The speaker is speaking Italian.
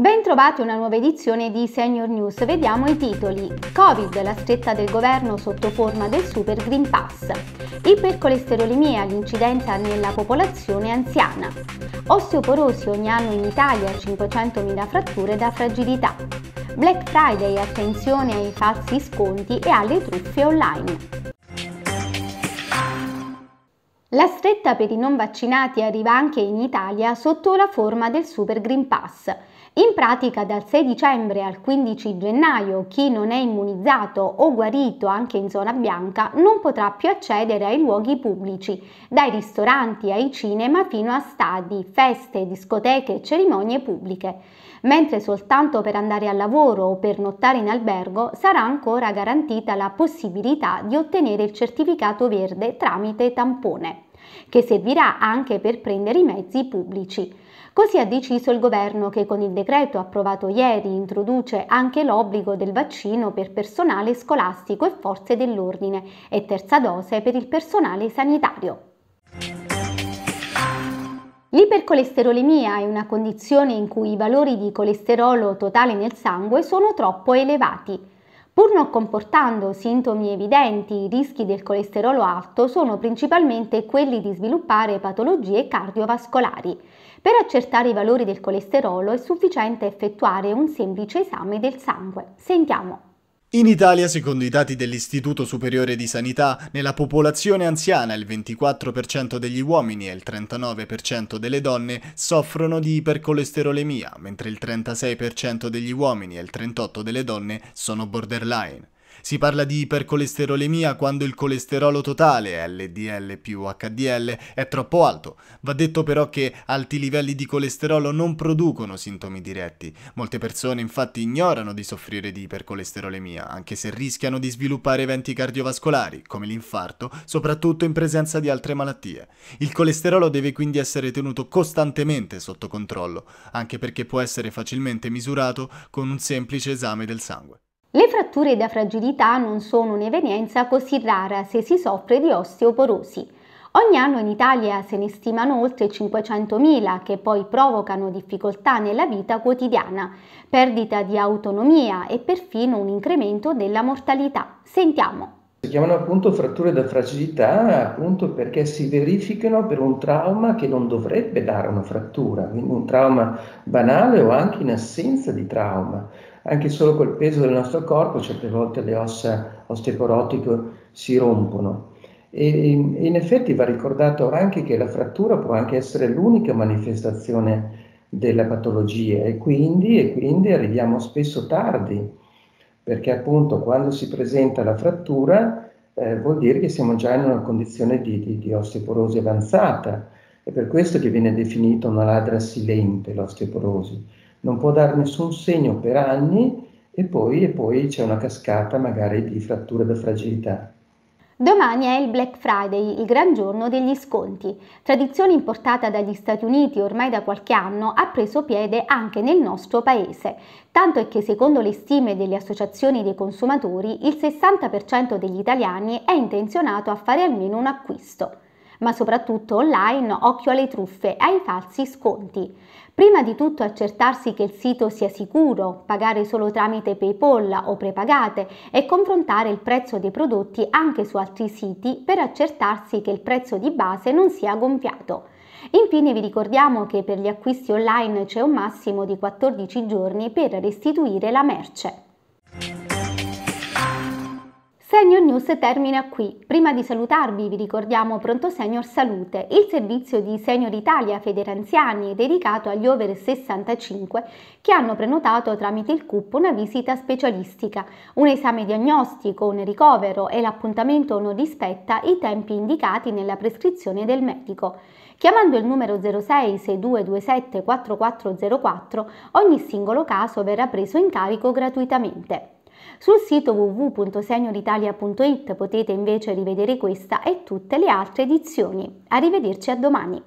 Bentrovati a una nuova edizione di Senior News. Vediamo i titoli. Covid, la stretta del governo sotto forma del Super Green Pass. Ipercolesterolemia, l'incidenza nella popolazione anziana. Osteoporosi, ogni anno in Italia 500.000 fratture da fragilità. Black Friday, attenzione ai falsi sconti e alle truffe online. La stretta per i non vaccinati arriva anche in Italia sotto la forma del Super Green Pass. In pratica dal 6 dicembre al 15 gennaio chi non è immunizzato o guarito anche in zona bianca non potrà più accedere ai luoghi pubblici, dai ristoranti ai cinema fino a stadi, feste, discoteche e cerimonie pubbliche mentre soltanto per andare al lavoro o per nottare in albergo sarà ancora garantita la possibilità di ottenere il certificato verde tramite tampone, che servirà anche per prendere i mezzi pubblici. Così ha deciso il governo che con il decreto approvato ieri introduce anche l'obbligo del vaccino per personale scolastico e forze dell'ordine e terza dose per il personale sanitario. L'ipercolesterolemia è una condizione in cui i valori di colesterolo totale nel sangue sono troppo elevati. Pur non comportando sintomi evidenti, i rischi del colesterolo alto sono principalmente quelli di sviluppare patologie cardiovascolari. Per accertare i valori del colesterolo è sufficiente effettuare un semplice esame del sangue. Sentiamo. In Italia, secondo i dati dell'Istituto Superiore di Sanità, nella popolazione anziana il 24% degli uomini e il 39% delle donne soffrono di ipercolesterolemia, mentre il 36% degli uomini e il 38% delle donne sono borderline. Si parla di ipercolesterolemia quando il colesterolo totale, LDL più HDL, è troppo alto. Va detto però che alti livelli di colesterolo non producono sintomi diretti. Molte persone infatti ignorano di soffrire di ipercolesterolemia, anche se rischiano di sviluppare eventi cardiovascolari, come l'infarto, soprattutto in presenza di altre malattie. Il colesterolo deve quindi essere tenuto costantemente sotto controllo, anche perché può essere facilmente misurato con un semplice esame del sangue. Le fratture da fragilità non sono un'evenienza così rara se si soffre di osteoporosi. Ogni anno in Italia se ne stimano oltre 500.000 che poi provocano difficoltà nella vita quotidiana, perdita di autonomia e perfino un incremento della mortalità. Sentiamo. Si chiamano appunto fratture da fragilità appunto perché si verificano per un trauma che non dovrebbe dare una frattura, quindi un trauma banale o anche in assenza di trauma anche solo col peso del nostro corpo, certe volte le ossa osteoporotiche si rompono. E in effetti va ricordato anche che la frattura può anche essere l'unica manifestazione della patologia e quindi, e quindi arriviamo spesso tardi, perché appunto quando si presenta la frattura eh, vuol dire che siamo già in una condizione di, di, di osteoporosi avanzata, è per questo che viene definita una ladra silente l'osteoporosi, non può dare nessun segno per anni e poi, e poi c'è una cascata magari di fratture da fragilità. Domani è il Black Friday, il gran giorno degli sconti. Tradizione importata dagli Stati Uniti ormai da qualche anno ha preso piede anche nel nostro paese. Tanto è che secondo le stime delle associazioni dei consumatori il 60% degli italiani è intenzionato a fare almeno un acquisto ma soprattutto online occhio alle truffe e ai falsi sconti. Prima di tutto accertarsi che il sito sia sicuro, pagare solo tramite PayPal o prepagate e confrontare il prezzo dei prodotti anche su altri siti per accertarsi che il prezzo di base non sia gonfiato. Infine vi ricordiamo che per gli acquisti online c'è un massimo di 14 giorni per restituire la merce. Senior News termina qui. Prima di salutarvi vi ricordiamo Pronto Senior Salute, il servizio di Senior Italia Federanziani dedicato agli over 65 che hanno prenotato tramite il CUP una visita specialistica, un esame diagnostico, un ricovero e l'appuntamento non rispetta i tempi indicati nella prescrizione del medico. Chiamando il numero 06 6227 4404 ogni singolo caso verrà preso in carico gratuitamente. Sul sito www.senioritalia.it potete invece rivedere questa e tutte le altre edizioni. Arrivederci a domani!